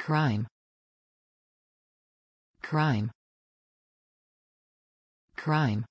crime crime crime